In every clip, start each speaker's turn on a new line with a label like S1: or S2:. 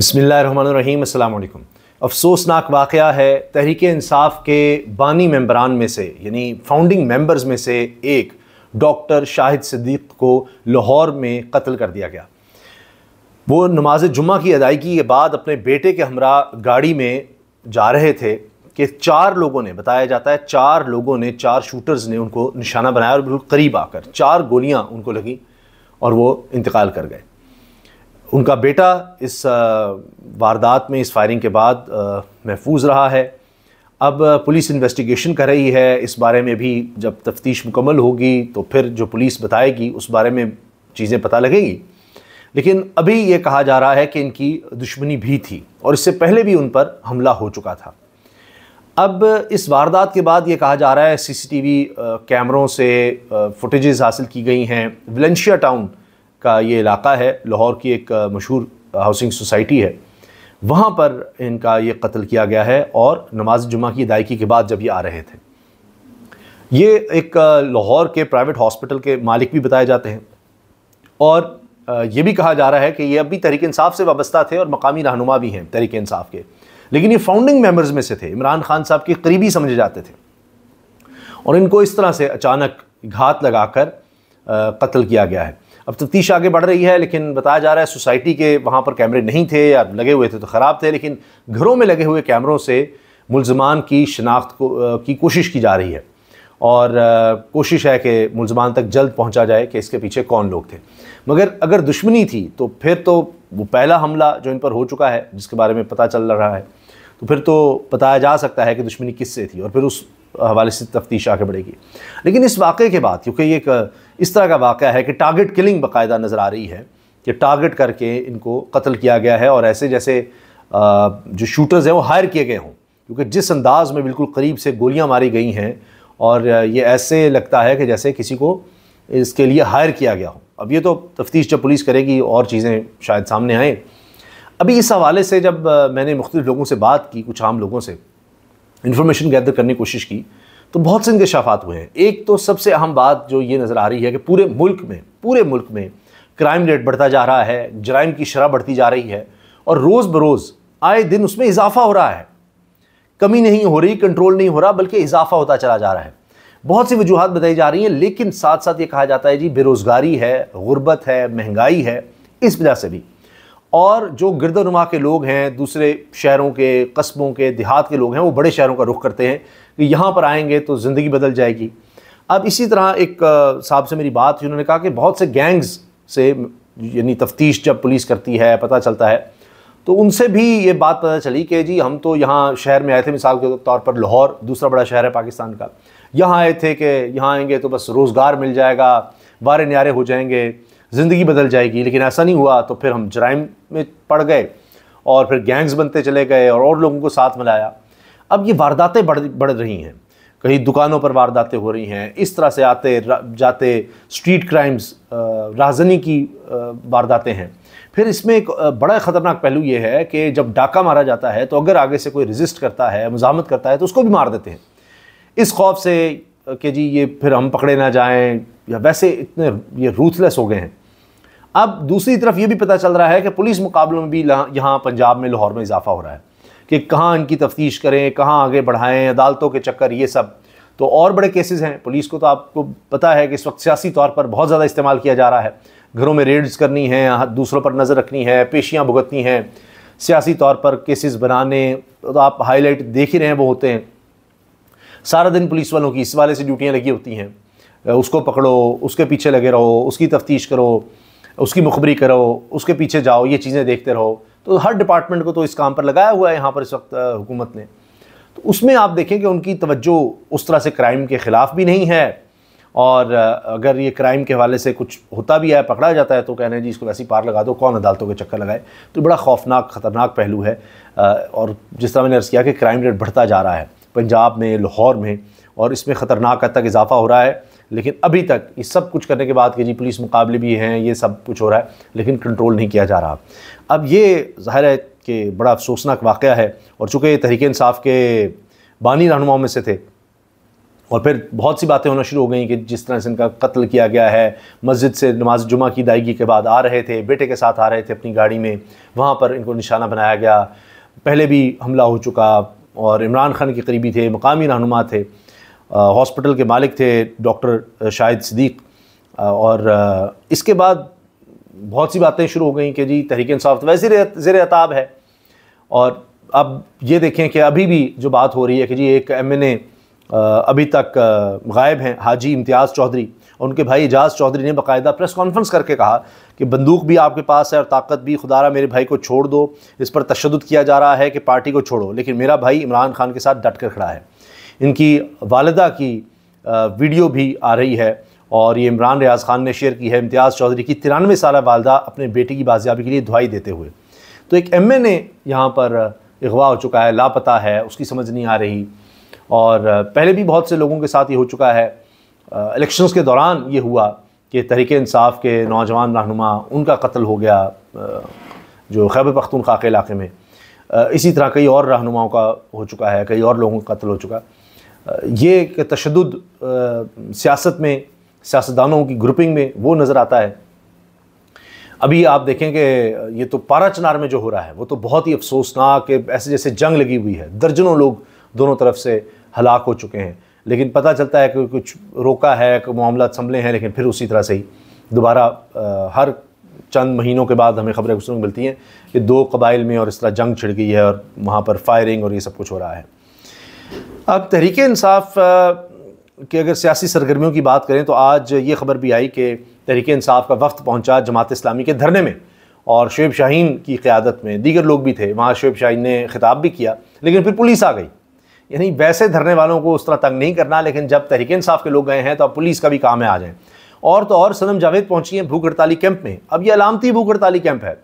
S1: बसमिल अल्लाम अफसोसनाक वाक़ है तहरीक इंसाफ के बानी मम्बरान में से यानी फाउंडिंग मेंबर्स में से एक डॉक्टर शाहिद सदीक को लाहौर में कत्ल कर दिया गया वो नमाज जुम्मा की अदायगी के बाद अपने बेटे के हमरा गाड़ी में जा रहे थे कि चार लोगों ने बताया जाता है चार लोगों ने चार शूटर्स ने उनको निशाना बनाया और बिल्कुल करीब आकर चार गोलियां उनको लगी और वो इंतकाल कर गए उनका बेटा इस वारदात में इस फायरिंग के बाद महफूज रहा है अब पुलिस इन्वेस्टिगेशन कर रही है इस बारे में भी जब तफ्तीश मुकम्मल होगी तो फिर जो पुलिस बताएगी उस बारे में चीज़ें पता लगेगी लेकिन अभी ये कहा जा रहा है कि इनकी दुश्मनी भी थी और इससे पहले भी उन पर हमला हो चुका था अब इस वारदात के बाद ये कहा जा रहा है सीसीटीवी कैमरों से फुटेजेस हासिल की गई हैं वलेंशिया टाउन का ये इलाका है लाहौर की एक मशहूर हाउसिंग सोसाइटी है वहाँ पर इनका ये कत्ल किया गया है और नमाज जुमा की अदायगी के बाद जब ये आ रहे थे ये एक लाहौर के प्राइवेट हॉस्पिटल के मालिक भी बताए जाते हैं और ये भी कहा जा रहा है कि ये अभी तहरीक इंसाफ से वाबस्ता थे और मकामी रहनुमा भी हैं तहरीक इंसाफ के लेकिन ये फाउंडिंग मेम्बर्स में से थे इमरान खान साहब के करीबी समझे जाते थे और इनको इस तरह से अचानक घात लगाकर कत्ल किया गया है अब तफ्तीश आगे बढ़ रही है लेकिन बताया जा रहा है सोसाइटी के वहाँ पर कैमरे नहीं थे या लगे हुए थे तो ख़राब थे लेकिन घरों में लगे हुए कैमरों से मुलजमान की शनाख्त को की कोशिश की जा रही है और कोशिश है कि मुलजमान तक जल्द पहुँचा जाए कि इसके पीछे कौन लोग थे मगर अगर दुश्मनी थी तो फिर तो वो पहला हमला जो इन पर हो चुका है जिसके बारे में पता चल रहा है तो फिर तो बताया जा सकता है कि दुश्मनी किससे थी और फिर उस हवाले से तफ्तीश आगे बढ़ेगी लेकिन इस वाक़े के बाद क्योंकि ये एक इस तरह का वाक़ है कि टारगेट किलिंग बाकायदा नज़र आ रही है कि टारगेट करके इनको कत्ल किया गया है और ऐसे जैसे जो शूटर्स हैं वो हायर किए गए हों क्योंकि जिस अंदाज में बिल्कुल करीब से गोलियां मारी गई हैं और ये ऐसे लगता है कि जैसे किसी को इसके लिए हायर किया गया हो अब ये तो तफ्तीश जब पुलिस करेगी और चीज़ें शायद सामने आएँ अभी इस हवाले से जब मैंने मुख्तु लोगों से बात की कुछ आम लोगों से इन्फॉर्मेशन गैदर करने की कोशिश की तो बहुत से इंकशाफात हुए हैं एक तो सबसे अहम बात जो ये नज़र आ रही है कि पूरे मुल्क में पूरे मुल्क में क्राइम रेट बढ़ता जा रहा है जराइम की शराब बढ़ती जा रही है और रोज़ बरोज़ आए दिन उसमें इजाफा हो रहा है कमी नहीं हो रही कंट्रोल नहीं हो रहा बल्कि इजाफा होता चला जा रहा है बहुत सी वजूहत बताई जा रही हैं लेकिन साथ साथ ये कहा जाता है जी बेरोज़गारी है गुर्बत है महंगाई है इस वजह से भी और जो नुमा के लोग हैं दूसरे शहरों के कस्बों के देहात के लोग हैं वो बड़े शहरों का रुख करते हैं कि यहाँ पर आएंगे तो ज़िंदगी बदल जाएगी अब इसी तरह एक साहब से मेरी बात उन्होंने कहा कि बहुत से गैंग्स से यानी तफ्तीश जब पुलिस करती है पता चलता है तो उनसे भी ये बात पता चली कि जी हम तो यहाँ शहर में आए थे मिसाल के तौर पर लाहौर दूसरा बड़ा शहर है पाकिस्तान का यहाँ आए थे कि यहाँ आएंगे तो बस रोज़गार मिल जाएगा वारे न्यारे हो जाएंगे ज़िंदगी बदल जाएगी लेकिन ऐसा नहीं हुआ तो फिर हम जराइम में पड़ गए और फिर गैंग्स बनते चले गए और और लोगों को साथ मिलाया अब ये वारदातें बढ़ बढ़ रही हैं कहीं दुकानों पर वारदातें हो रही हैं इस तरह से आते जाते स्ट्रीट क्राइम्स राजनी की वारदातें हैं फिर इसमें एक बड़ा ख़तरनाक पहलू ये है कि जब डाका मारा जाता है तो अगर आगे से कोई रजिस्ट करता है मुजामत करता है तो उसको भी मार देते हैं इस खौफ से कि जी ये फिर हम पकड़े ना जाएं या वैसे इतने ये रूथलेस हो गए हैं अब दूसरी तरफ ये भी पता चल रहा है कि पुलिस मुकाबलों में भी यहाँ पंजाब में लाहौर में इजाफा हो रहा है कि कहाँ इनकी तफ्तीश करें कहाँ आगे बढ़ाएं अदालतों के चक्कर ये सब तो और बड़े केसेस हैं पुलिस को तो आपको पता है कि इस वक्त सियासी तौर पर बहुत ज़्यादा इस्तेमाल किया जा रहा है घरों में रेड्स करनी हैं दूसरों पर नज़र रखनी है पेशियाँ भुगतनी हैं सियासी तौर पर केसेस बनाने तो आप हाईलाइट देख ही रहे हैं वो होते हैं सारा दिन पुलिस वालों की इस वाले से ड्यूटियाँ लगी होती हैं उसको पकड़ो उसके पीछे लगे रहो उसकी तफ्तीश करो उसकी मुखबरी करो उसके पीछे जाओ ये चीज़ें देखते रहो तो हर डिपार्टमेंट को तो इस काम पर लगाया हुआ है यहाँ पर इस वक्त हुकूमत ने तो उसमें आप देखें कि उनकी तवज्जो उस तरह से क्राइम के ख़िलाफ़ भी नहीं है और अगर ये क्राइम के हवाले से कुछ होता भी है पकड़ा जाता है तो कहना है जी इसको वैसी पार लगा दो कौन अदालतों के चक्कर लगाए तो बड़ा खौफनाक ख़तरनाक पहलू है और जिस तरह मैंने अर्ज़ किया कि क्राइम रेट बढ़ता जा रहा है पंजाब में लाहौर में और इसमें ख़तरनाक हद तक इजाफ़ा हो रहा है लेकिन अभी तक इस सब कुछ करने के बाद कि जी पुलिस मुकाबले भी हैं ये सब कुछ हो रहा है लेकिन कंट्रोल नहीं किया जा रहा अब ये ज़ाहिर है कि बड़ा अफसोसनाक वाक़ है और चूँकि तहरीक इसाफ के बानी रहनुमाओं में से थे और फिर बहुत सी बातें होना शुरू हो गई कि जिस तरह से इनका कत्ल किया गया है मस्जिद से नमाज जुमा की अदायगी के बाद आ रहे थे बेटे के साथ आ रहे थे अपनी गाड़ी में वहाँ पर इनको निशाना बनाया गया पहले भी हमला हो चुका और इमरान खान के करीबी थे मकामी रहनुमा थे हॉस्पिटल के मालिक थे डॉक्टर शाहिद सदीक और इसके बाद बहुत सी बातें शुरू हो गई कि जी तहरीक इंसाफ तो वैसे जर अताब है और अब ये देखें कि अभी भी जो बात हो रही है कि जी एक एम एन ए अभी तक गायब हैं हाजी इम्तियाज़ चौधरी उनके भाई एजाज चौधरी ने बाकायदा प्रेस कॉन्फ्रेंस करके कहा कि बंदूक भी आपके पास है और ताकत भी खुदारा मेरे भाई को छोड़ दो इस पर तशद किया जा रहा है कि पार्टी को छोड़ो लेकिन मेरा भाई इमरान खान के साथ डट कर खड़ा है इनकी वालदा की वीडियो भी आ रही है और ये इमरान रियाज खान ने शेयर की है इम्तियाज़ चौधरी की तिरानवे साल वालदा अपने बेटे की बाजियाबी के लिए दुआई देते हुए तो एक एम एन ए यहाँ पर अगवा हो चुका है लापता है उसकी समझ नहीं आ रही और पहले भी बहुत से लोगों के साथ ये हो चुका है इलेक्शंस के दौरान ये हुआ कि तहरीक इंसाफ के नौजवान रहनुमा उनका कत्ल हो गया जो खैबर पख्तूनख्वा के इलाके में इसी तरह कई और रहनुमाओं का हो चुका है कई और लोगों का कत्ल हो चुका है ये एक तशद सियासत में सियासतदानों की ग्रुपिंग में वो नज़र आता है अभी आप देखें कि ये तो पारा चनार में जो हो रहा है वो तो बहुत ही अफसोसनाक ऐसे जैसे जंग लगी हुई है दर्जनों लोग दोनों तरफ से हलाक हो चुके हैं लेकिन पता चलता है कि कुछ रोका है कि मामला संभले हैं लेकिन फिर उसी तरह से ही दोबारा हर चंद महीनों के बाद हमें खबरें सुनने मिलती हैं कि दो कबाइल में और इस तरह जंग छिड़ गई है और वहाँ पर फायरिंग और ये सब कुछ हो रहा है अब तहरीक इंसाफ की अगर सियासी सरगर्मियों की बात करें तो आज ये खबर भी आई कि तहरीक इंसाफ का वक्त पहुंचा जमात इस्लामी के धरने में और शुब शाहीन की क़्यादत में दीगर लोग भी थे वहाँ शुब शाहीन ने खिताब भी किया लेकिन फिर पुलिस आ गई यानी वैसे धरने वालों को उस तरह तंग नहीं करना लेकिन जब तहरीक इंसाफ के लोग गए हैं तो अब पुलिस का भी काम है आ जाएँ और तो और सनम जावेद पहुँची हैं भूख हड़ताली कैंप में अब यह अलामती भूख हड़ताली कैंप है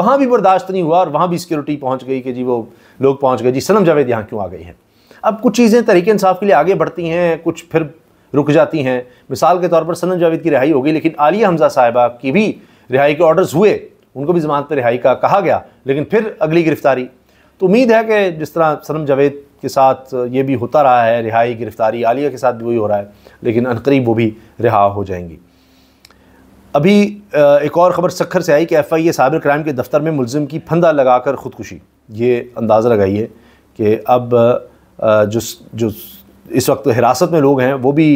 S1: वहाँ भी बर्दाश्त नहीं हुआ और वहाँ भी सिक्योरिटी पहुँच गई कि जी वो लोग पहुँच गए जी सनम जावेद यहाँ क्यों आ गई हैं अब कुछ चीज़ें तरीके इंसाफ के लिए आगे बढ़ती हैं कुछ फिर रुक जाती हैं मिसाल के तौर पर सनम जावेद की रिहाई होगी लेकिन आलिया हमजा साहिबा की भी रिहाई के ऑर्डर्स हुए उनको भी जमानत पर रिहाई का कहा गया लेकिन फिर अगली गिरफ्तारी तो उम्मीद है कि जिस तरह सनम जावेद के साथ ये भी होता रहा है रिहाई गिरफ्तारी आलिया के साथ भी वही हो रहा है लेकिन अनकरीब वो भी रिहा हो जाएंगी अभी एक और ख़बर सखर से आई कि F I A cyber crime के दफ्तर में मुलिम की फंदा लगाकर ख़ुदकुशी ये अंदाज़ा लगाइए कि अब जो जो इस वक्त हिरासत में लोग हैं वो भी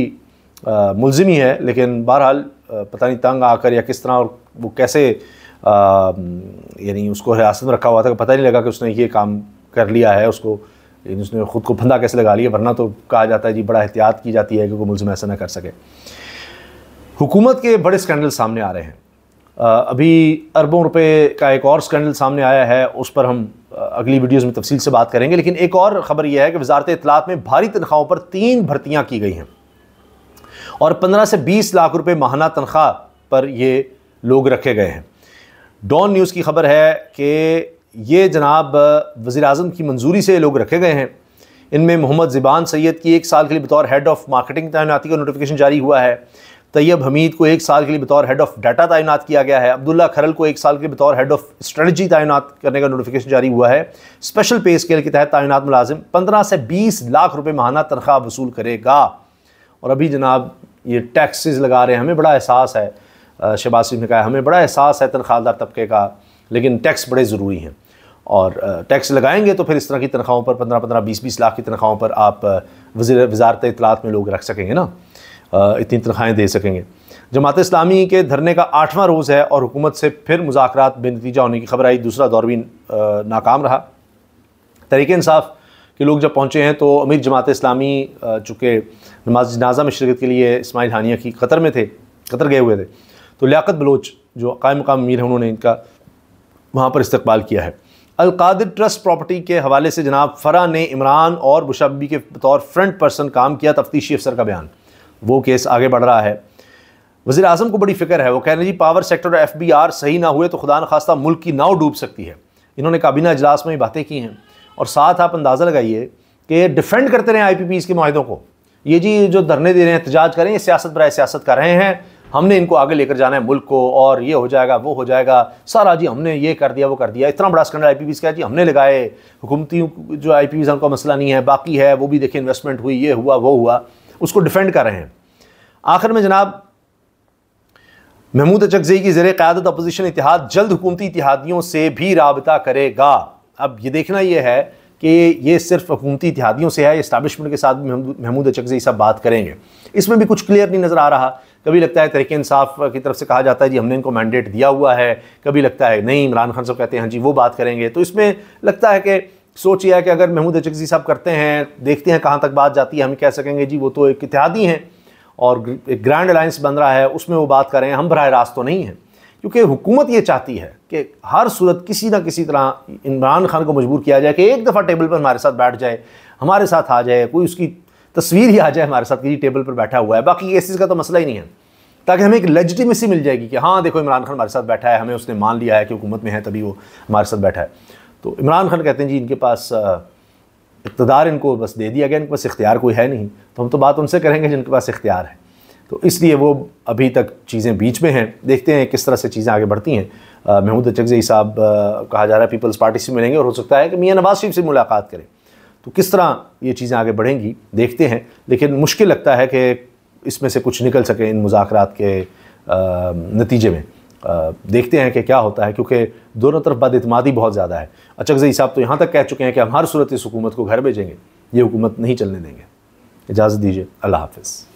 S1: मुलजिम ही है लेकिन बहरहाल पता नहीं तंग आकर या किस तरह और वो कैसे यानी उसको हिरासत में रखा हुआ था पता नहीं लगा कि उसने ये काम कर लिया है उसको लेकिन उसने ख़ुद को फंदा कैसे लगा लिया वरना तो कहा जाता है जी बड़ा एहतियात की जाती है कि वो मुलम ऐसा ना कर सके हुकूमत के बड़े स्कैंडल सामने आ रहे हैं अभी अरबों रुपए का एक और स्कैंडल सामने आया है उस पर हम अगली वीडियोज़ में तफसील से बात करेंगे लेकिन एक और ख़बर यह है कि वजारत इतलात में भारी तनख्वाहों पर तीन भर्तियाँ की गई हैं और पंद्रह से बीस लाख रुपये माहाना तनख्वाह पर ये लोग रखे गए हैं डॉन न्यूज़ की खबर है कि ये जनाब वज़ी अजम की मंजूरी से लोग रखे गए हैं इनमें मोहम्मद ज़िबान सैद की एक साल के लिए बतौर हेड ऑफ़ मार्केटिंग तैनाती का नोटिफिकेशन जारी हुआ है तैयब हमीद को एक साल के लिए बतौर हेड ऑफ़ डाटा तैनात किया गया है अब्दुल्ला खरल को एक साल के लिए बतौर हेड ऑफ़ स्ट्रेटजी तैनात करने का नोटिफिकेशन जारी हुआ है स्पेशल पे स्केल के तहत तैनात मुलाजिम पंद्रह से बीस लाख रुपये महाना तनख्वाह वसूल करेगा और अभी जनाब ये टैक्सेस लगा रहे हैं हमें बड़ा एहसास है शबासी ने कहा हमें बड़ा एहसास है तनख्वाहदार तबके का लेकिन टैक्स बड़े ज़रूरी हैं और टैक्स लगाएंगे तो फिर इस तरह की तनख्वाहों पर पंद्रह पंद्रह बीस बीस लाख की तनख्वाहों पर आप वजी वजारत इतलात में लोग रख सकेंगे ना इतनी तनख्वाहें दे सकेंगे जमात इस्लामी के धरने का आठवां रोज़ है और हुकूमत से फिर मुजाकर बेनतीजा होने की खबर आई दूसरा दौर भी नाकाम रहा तरीके इंसाफ के लोग जब पहुँचे हैं तो अमीर जमात इस्लामी चूँकि नमाज जनाजा में शिरकत के लिए इसमाइल हानिया की कतर में थे कतर गए हुए थे तो लियाकत बलोच जो कायम मकाम अमीर हैं उन्होंने इनका वहाँ पर इस्तबाल किया है अलकादिर ट्रस्ट प्रॉपर्टी के हवाले से जनाब फरा ने इमरान और बुशबी के बतौर फ्रंट पर्सन काम किया तफ्तीशी अफसर का बयान वो केस आगे बढ़ रहा है वजी अजम को बड़ी फिक्र है वो कह रहे जी power sector F B R सही ना हुए तो खुदा खास्ता मुल्क की नाव डूब सकती है इन्होंने काबीना अजलास में बातें की हैं और साथ आप अंदाज़ा लगाइए कि डिफेंड करते रहें आई पी पी के माहों को ये जी जो धरने दे रहे हैं एहतजाज करें ये सियासत बरए सियासत कर रहे हैं हमने इनको आगे लेकर जाना है मुल्क को और ये हो जाएगा वो हो जाएगा सारा जी हमने ये कर दिया वो कर दिया इतना बड़ा स्कैंडल आई पी का जी हमने लगाए हुकूमती जो आई पी का उनका मसला नहीं है बाकी है वो भी देखे इन्वेस्टमेंट हुई ये हुआ वो हुआ उसको डिफेंड कर रहे हैं आखिर में जनाब महमूद अचकजई की ज़र क़्यादत अपोजिशन इतिहाद जल्द हुकूमती इतिहादियों से भी रबता करेगा अब ये देखना यह है कि ये सिर्फ हुकूमती इतिहादियों से है इस्टबलिशमेंट के साथ भी महमूद अचकजई सब बात करेंगे इसमें भी कुछ क्लियर नहीं नज़र आ रहा कभी लगता है तरीके इंसाफ की तरफ से कहा जाता है जी हमने इनको मैंडेट दिया हुआ है कभी लगता है नहीं इमरान खान साहब कहते हैं हाँ जी वो बात करेंगे तो इसमें लगता है कि सोचिए है कि अगर महमूद अचकजी साहब करते हैं देखते हैं कहाँ तक बात जाती है हम कह सकेंगे जी वो तो एक इतिहादी हैं और एक ग्रैंड अलायंस बन रहा है उसमें वो बात करें हम बरह रास्त तो नहीं हैं क्योंकि हुकूमत ये चाहती है कि हर सूरत किसी ना किसी तरह इमरान खान को मजबूर किया जाए कि एक दफ़ा टेबल पर हमारे साथ बैठ जाए हमारे साथ आ जाए कोई उसकी तस्वीर ही आ जाए हमारे साथ कि टेबल पर बैठा हुआ है बाकी केसेस का तो मसला ही नहीं है ताकि हमें एक लेजिटिमेसी मिल जाएगी कि हाँ देखो इमरान खान हमारे साथ बैठा है हमें उसने मान लिया है कि हुकूमत में है तभी वो हमारे साथ बैठा है तो इमरान खान कहते हैं जी इनके पास इकतदार इनको बस दे दिया गया इनके पास इख्तियार कोई है नहीं तो हम तो बात उनसे करेंगे जिनके पास इख्तियार है तो इसलिए वो अभी तक चीज़ें बीच में हैं देखते हैं किस तरह से चीज़ें आगे बढ़ती हैं महमूद चकजई साहब कहा जा रहा है पीपल्स पार्टी से मिलेंगे और हो सकता है कि मियाँ नवाज शरीफ से मुलाकात करें तो किस तरह ये चीज़ें आगे बढ़ेंगी देखते हैं लेकिन मुश्किल लगता है कि इसमें से कुछ निकल सके इन मुजाकर के नतीजे में देखते हैं कि क्या होता है क्योंकि दोनों तरफ बदतमादी बहुत ज़्यादा है अचकजई अच्छा, साहब तो यहाँ तक कह चुके हैं कि हम हर सूरत इस हुकूमत को घर भेजेंगे ये हुकूमत नहीं चलने देंगे इजाज़त दीजिए अल्लाह हाफिज़